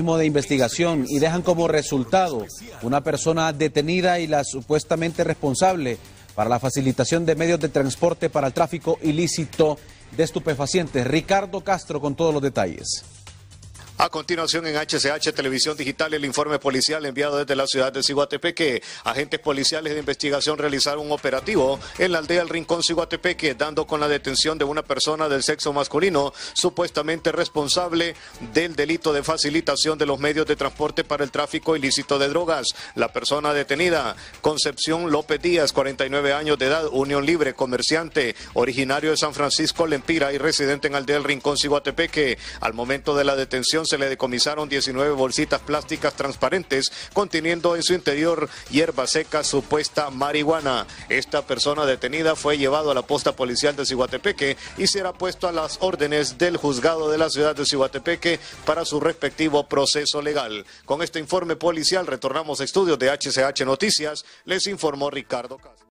de investigación y dejan como resultado una persona detenida y la supuestamente responsable para la facilitación de medios de transporte para el tráfico ilícito de estupefacientes. Ricardo Castro con todos los detalles. A continuación en HCH Televisión Digital el informe policial enviado desde la ciudad de Ciguatepeque. Agentes policiales de investigación realizaron un operativo en la aldea El Rincón Ciguatepeque, dando con la detención de una persona del sexo masculino supuestamente responsable del delito de facilitación de los medios de transporte para el tráfico ilícito de drogas. La persona detenida, Concepción López Díaz, 49 años de edad, Unión Libre, comerciante, originario de San Francisco Lempira y residente en aldea El Rincón Ciguatepeque. Al momento de la detención se le decomisaron 19 bolsitas plásticas transparentes conteniendo en su interior hierba seca supuesta marihuana. Esta persona detenida fue llevado a la posta policial de Cihuatepeque y será puesto a las órdenes del juzgado de la ciudad de Cihuatepeque para su respectivo proceso legal. Con este informe policial retornamos a estudios de HCH Noticias, les informó Ricardo Castro.